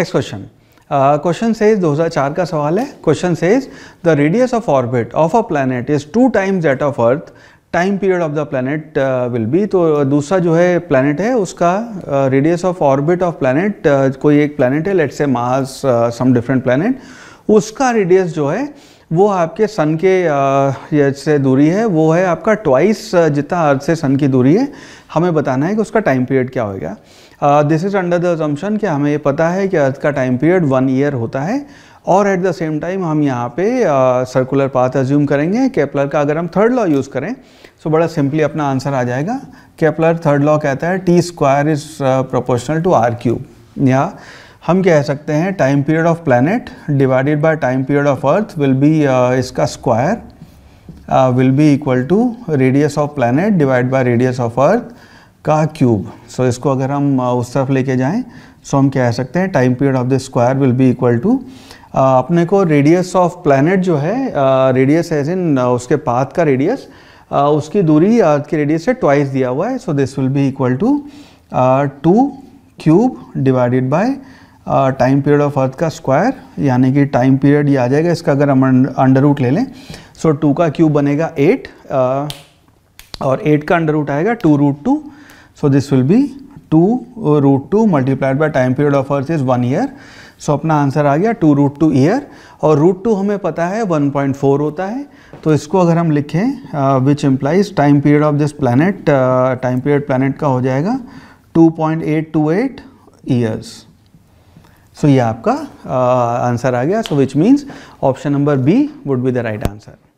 next question question says 2004 का सवाल है question says the radius of orbit of a planet is two times that of earth time period of the planet will be तो uh, दूसरा जो है planet है उसका radius of orbit of planet कोई एक प्लानट है let's say mass some different planet उसका रेडियस जो है वो आपके सन के से दूरी है वो है आपका ट्वाइस जितना अर्थ से सन की दूरी है हमें बताना है कि उसका टाइम पीरियड क्या होगा this is under the assumption कि हमें ये पता है कि अर्थ का टाइम पीरियड वन ईयर होता है और एट द सेम टाइम हम यहाँ पे सर्कुलर पाथ अज्यूम करेंगे कैपलर का अगर हम थर्ड लॉ यूज़ करें तो बड़ा सिंपली अपना आंसर आ जाएगा केपलर थर्ड लॉ कहता है T square is proportional to R cube या हम कह सकते हैं time period of planet divided by time period of earth will be इसका square will be equal to radius of planet divide by radius of earth का cube सो इसको अगर हम uh, उस तरफ लेके जाएं सो हम कह सकते हैं time period of the square will be equal to अपने को रेडियस ऑफ प्लानट जो है रेडियस एज इन उसके पाथ का रेडियस uh, उसकी दूरी अर्थ के रेडियस से ट्वाइस दिया हुआ है so this will be equal to two cube divided by time period of earth का स्क्वायर यानी कि टाइम पीरियड ये आ जाएगा इसका अगर हम अंडर रूट ले लें सो टू का क्यूब बनेगा एट और एट का अंडर रूट आएगा two root two so this will be two root two multiplied by time period of earth is one year so अपना आंसर आ गया टू रूट टू ईयर और root two हमें पता है 1.4 होता है तो इसको अगर हम लिखें which implies time period of this planet time period planet का हो जाएगा 2.828 ईयर्स सो ये आपका आंसर uh, आ गया so which means option number B would be the right answer